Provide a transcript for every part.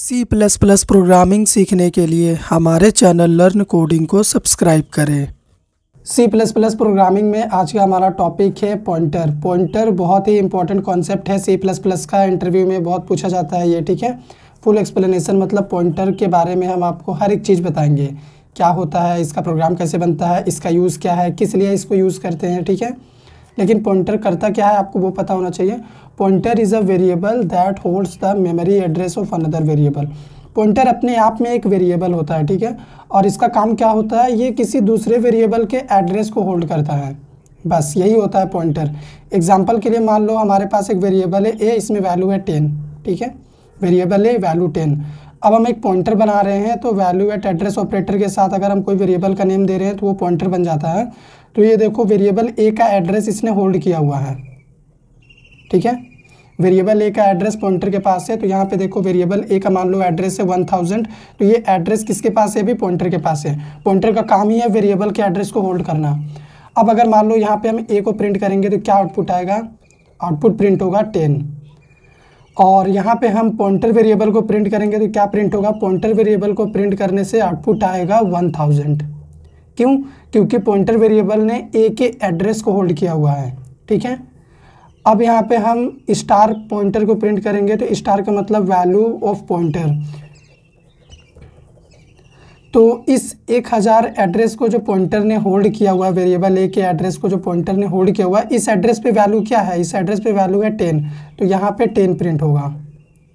सी plus plus programming सीखने के लिए हमारे चैनल लर्न कोडिंग को सब्सक्राइब करें सी प्लस प्लस प्रोग्रामिंग में आज का हमारा टॉपिक है पॉइंटर पॉइंटर बहुत ही इंपॉर्टेंट कॉन्सेप्ट है सी प्लस प्लस का इंटरव्यू में बहुत पूछा जाता है ये ठीक है फुल एक्सप्लेनेशन मतलब पॉइंटर के बारे में हम आपको हर एक चीज़ बताएंगे क्या होता है इसका प्रोग्राम कैसे बनता है इसका यूज़ क्या है किस लिए इसको यूज़ करते हैं ठीक है लेकिन पॉइंटर करता क्या है आपको वो पता होना चाहिए pointer is a variable that holds the memory address of another variable pointer अपने आप में एक वेरिएबल होता है ठीक है और इसका काम क्या होता है ये किसी दूसरे वेरिएबल के एड्रेस को होल्ड करता है बस यही होता है पॉइंटर एग्जाम्पल के लिए मान लो हमारे पास एक वेरिएबल है ए इसमें वैल्यू है टेन ठीक है वेरिएबल है वैल्यू टेन अब हम एक पॉइंटर बना रहे हैं तो वैल्यू एट एड्रेस ऑपरेटर के साथ अगर हम कोई वेरिएबल का नेम दे रहे हैं तो वो पॉइंटर बन जाता है तो ये देखो वेरिएबल ए का एड्रेस इसने होल्ड किया हुआ है ठीक है वेरिएबल ए का एड्रेस पॉइंटर के पास है तो यहाँ पे देखो वेरिएबल ए का मान लो एड्रेस है वन थाउजेंड तो ये एड्रेस किसके पास है भी पॉइंटर के पास है पॉइंटर का काम ही है वेरिएबल के एड्रेस को होल्ड करना अब अगर मान लो यहाँ पे हम ए को प्रिंट करेंगे तो क्या आउटपुट आएगा आउटपुट प्रिंट होगा टेन और यहाँ पे हम पॉइंटर वेरिएबल को प्रिंट करेंगे तो क्या प्रिंट होगा पॉइंटर वेरिएबल को प्रिंट करने से आउटपुट आएगा वन थाउजेंड क्यों क्योंकि पॉइंटर वेरिएबल ने ए के एड्रेस को होल्ड किया हुआ है ठीक है अब यहाँ पे हम स्टार पॉइंटर को प्रिंट करेंगे तो स्टार का मतलब वैल्यू ऑफ पॉइंटर तो इस 1000 एड्रेस को जो पॉइंटर ने होल्ड किया हुआ वेरिएबल ए के एड्रेस को जो पॉइंटर ने होल्ड किया हुआ इस एड्रेस पे वैल्यू क्या है इस एड्रेस पे वैल्यू है 10 तो यहाँ पे 10 प्रिंट होगा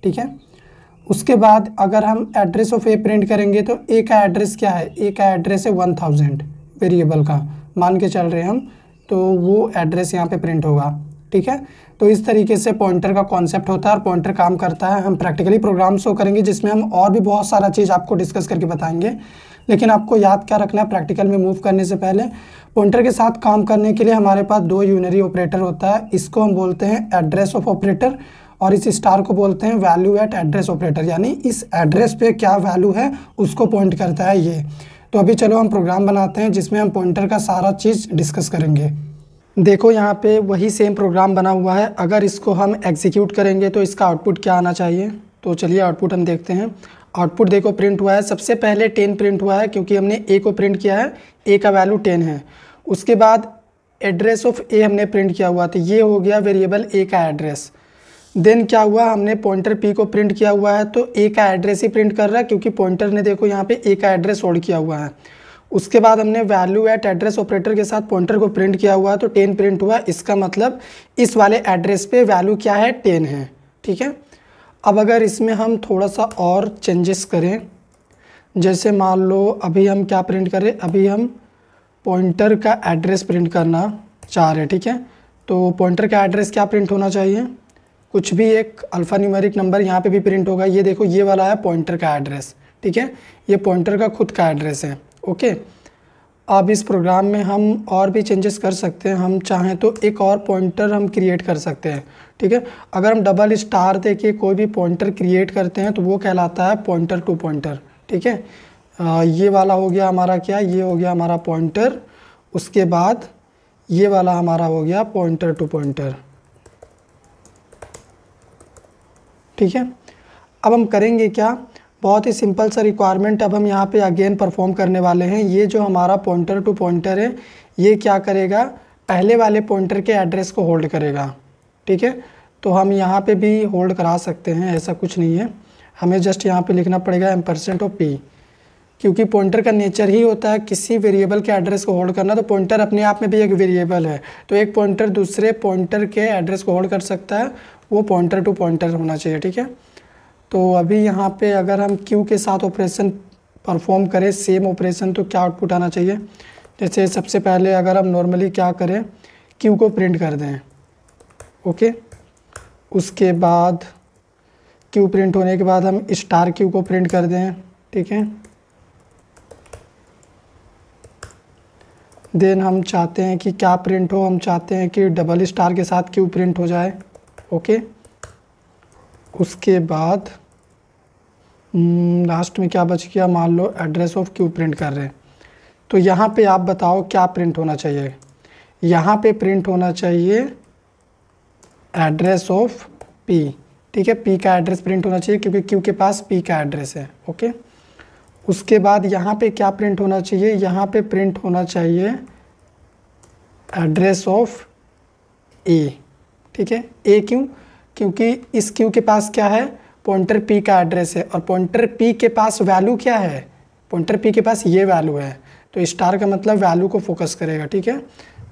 ठीक है उसके बाद अगर हम एड्रेस ऑफ ए प्रिंट करेंगे तो ए का एड्रेस क्या है ए का एड्रेस है वन थाउजेंड वेरिएबल का मान के चल रहे हैं हम तो वो एड्रेस यहाँ पे प्रिंट होगा ठीक है तो इस तरीके से पॉइंटर का कॉन्सेप्ट होता है और पॉइंटर काम करता है हम प्रैक्टिकली प्रोग्राम शो करेंगे जिसमें हम और भी बहुत सारा चीज़ आपको डिस्कस करके बताएंगे लेकिन आपको याद क्या रखना है प्रैक्टिकल में मूव करने से पहले पॉइंटर के साथ काम करने के लिए हमारे पास दो यूनरी ऑपरेटर होता है इसको हम बोलते हैं एड्रेस ऑफ ऑपरेटर और इस स्टार को बोलते हैं वैल्यू एट एड्रेस ऑपरेटर यानी इस एड्रेस पे क्या वैल्यू है उसको पॉइंट करता है ये तो अभी चलो हम प्रोग्राम बनाते हैं जिसमें हम पॉइंटर का सारा चीज़ डिस्कस करेंगे देखो यहाँ पे वही सेम प्रोग्राम बना हुआ है अगर इसको हम एग्जीक्यूट करेंगे तो इसका आउटपुट क्या आना चाहिए तो चलिए आउटपुट हम देखते हैं आउटपुट देखो प्रिंट हुआ है सबसे पहले टेन प्रिंट हुआ है क्योंकि हमने ए को प्रिंट किया है ए का वैल्यू टेन है उसके बाद एड्रेस ऑफ ए हमने प्रिंट किया हुआ तो ये हो गया वेरिएबल ए का एड्रेस देन क्या हुआ हमने पॉइंटर पी को प्रिंट किया हुआ है तो ए का एड्रेस ही प्रिंट कर रहा है क्योंकि पॉइंटर ने देखो यहाँ पे ए का एड्रेस होल्ड किया हुआ है उसके बाद हमने वैल्यू एट एड्रेस ऑपरेटर के साथ पॉइंटर को प्रिंट किया हुआ है तो टेन प्रिंट हुआ इसका मतलब इस वाले एड्रेस पे वैल्यू क्या है टेन है ठीक है अब अगर इसमें हम थोड़ा सा और चेंजेस करें जैसे मान लो अभी हम क्या प्रिंट करें अभी हम पॉइंटर का एड्रेस प्रिंट करना चाह रहे हैं ठीक है तो पॉइंटर का एड्रेस क्या प्रिंट होना चाहिए कुछ भी एक अल्फ़ा न्यूमेरिक नंबर यहाँ पे भी प्रिंट होगा ये देखो ये वाला है पॉइंटर का एड्रेस ठीक है ये पॉइंटर का खुद का एड्रेस है ओके अब इस प्रोग्राम में हम और भी चेंजेस कर सकते हैं हम चाहें तो एक और पॉइंटर हम क्रिएट कर सकते हैं ठीक है अगर हम डबल स्टार दे के कोई भी पॉइंटर क्रिएट करते हैं तो वो कहलाता है पॉइंटर टू पॉइंटर ठीक है ये वाला हो गया हमारा क्या ये हो गया हमारा पॉइंटर उसके बाद ये वाला हमारा हो गया पॉइंटर टू पॉइंटर ठीक है अब हम करेंगे क्या बहुत ही सिंपल सा रिक्वायरमेंट अब हम यहाँ पे अगेन परफॉर्म करने वाले हैं ये जो हमारा पॉइंटर टू पॉइंटर है ये क्या करेगा पहले वाले पॉइंटर के एड्रेस को होल्ड करेगा ठीक है तो हम यहाँ पे भी होल्ड करा सकते हैं ऐसा कुछ नहीं है हमें जस्ट यहाँ पे लिखना पड़ेगा एम परसेंट ऑफ पी क्योंकि पॉइंटर का नेचर ही होता है किसी वेरिएबल के एड्रेस को होल्ड करना तो पॉइंटर अपने आप में भी एक वेरिएबल है तो एक पॉइंटर दूसरे पॉइंटर के एड्रेस को होल्ड कर सकता है वो पॉइंटर टू पॉइंटर होना चाहिए ठीक है तो अभी यहाँ पे अगर हम क्यू के साथ ऑपरेशन परफॉर्म करें सेम ऑपरेशन तो क्या आउटपुट आना चाहिए जैसे सबसे पहले अगर हम नॉर्मली क्या करें क्यू को प्रिंट कर दें ओके उसके बाद क्यू प्रिंट होने के बाद हम स्टार क्यू को प्रिंट कर दें ठीक है देन हम चाहते हैं कि क्या प्रिंट हो हम चाहते हैं कि डबल स्टार के साथ क्यू प्रिंट हो जाए ओके उसके बाद लास्ट हम्म, में क्या बच गया मान लो एड्रेस ऑफ क्यू प्रिंट कर रहे हैं तो यहाँ पे आप बताओ क्या प्रिंट होना चाहिए यहाँ पे प्रिंट होना चाहिए एड्रेस ऑफ पी ठीक है पी का एड्रेस प्रिंट होना चाहिए क्योंकि क्यू के पास पी का एड्रेस है ओके उसके बाद यहाँ पे क्या प्रिंट होना चाहिए यहाँ पे प्रिंट होना चाहिए एड्रेस ऑफ ए ठीक है ए क्यों क्योंकि इस क्यू के पास क्या है पॉइंटर पी का एड्रेस है और पॉइंटर पी के पास वैल्यू क्या है पॉइंटर पी के पास ये वैल्यू है तो स्टार का मतलब वैल्यू को फोकस करेगा ठीक है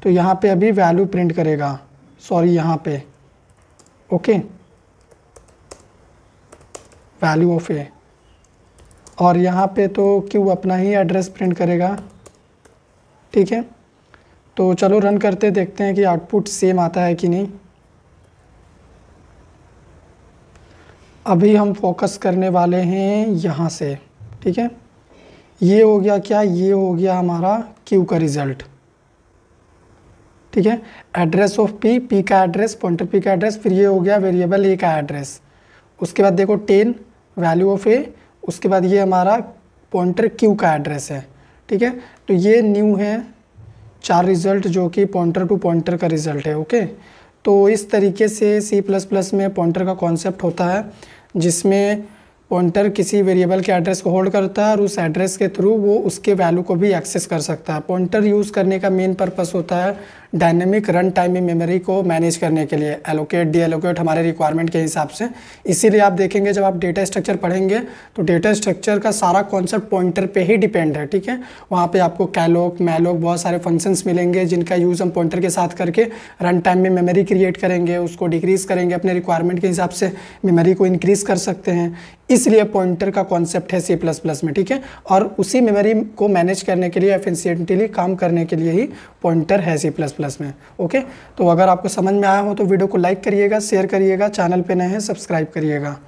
तो यहाँ पे अभी वैल्यू प्रिंट करेगा सॉरी यहाँ पे ओके वैल्यू ऑफ ए और यहाँ पे तो क्यू अपना ही एड्रेस प्रिंट करेगा ठीक है तो चलो रन करते देखते हैं कि आउटपुट सेम आता है कि नहीं अभी हम फोकस करने वाले हैं यहाँ से ठीक है ये हो गया क्या ये हो गया हमारा क्यू का रिज़ल्ट ठीक है एड्रेस ऑफ पी पी का एड्रेस पॉइंटर पी का एड्रेस फिर ये हो गया वेरिएबल ए का एड्रेस उसके बाद देखो टेन वैल्यू ऑफ ए उसके बाद ये हमारा पॉइंटर क्यू का एड्रेस है ठीक है तो ये न्यू है चार रिज़ल्ट जो कि पॉइंटर टू पॉइंटर का रिज़ल्ट है ओके तो इस तरीके से सी प्लस प्लस में पॉइंटर का कॉन्सेप्ट होता है जिसमें पॉइंटर किसी वेरिएबल के एड्रेस को होल्ड करता है और उस एड्रेस के थ्रू वो उसके वैल्यू को भी एक्सेस कर सकता है पॉइंटर यूज़ करने का मेन पर्पस होता है डायनेमिक रन टाइम में मेमोरी को मैनेज करने के लिए एलोकेट डी एलोकेट हमारे रिक्वायरमेंट के हिसाब से इसीलिए आप देखेंगे जब आप डेटा स्ट्रक्चर पढ़ेंगे तो डेटा स्ट्रक्चर का सारा कॉन्सेप्ट पॉइंटर पे ही डिपेंड है ठीक है वहाँ पे आपको कैलोक मैलोक बहुत सारे फंक्शंस मिलेंगे जिनका यूज़ हम पॉइंटर के साथ करके रन टाइम में मेमोरी क्रिएट करेंगे उसको डिक्रीज़ करेंगे अपने रिक्वायरमेंट के हिसाब से मेमोरी को इंक्रीज़ कर सकते हैं इसलिए पॉइंटर का कॉन्सेप्ट है सी प्लस प्लस में ठीक है और उसी मेमोरी को मैनेज करने के लिए एफिशिएंटली काम करने के लिए ही पॉइंटर है सी प्लस प्लस में ओके तो अगर आपको समझ में आया हो तो वीडियो को लाइक करिएगा शेयर करिएगा चैनल पर नए हैं सब्सक्राइब करिएगा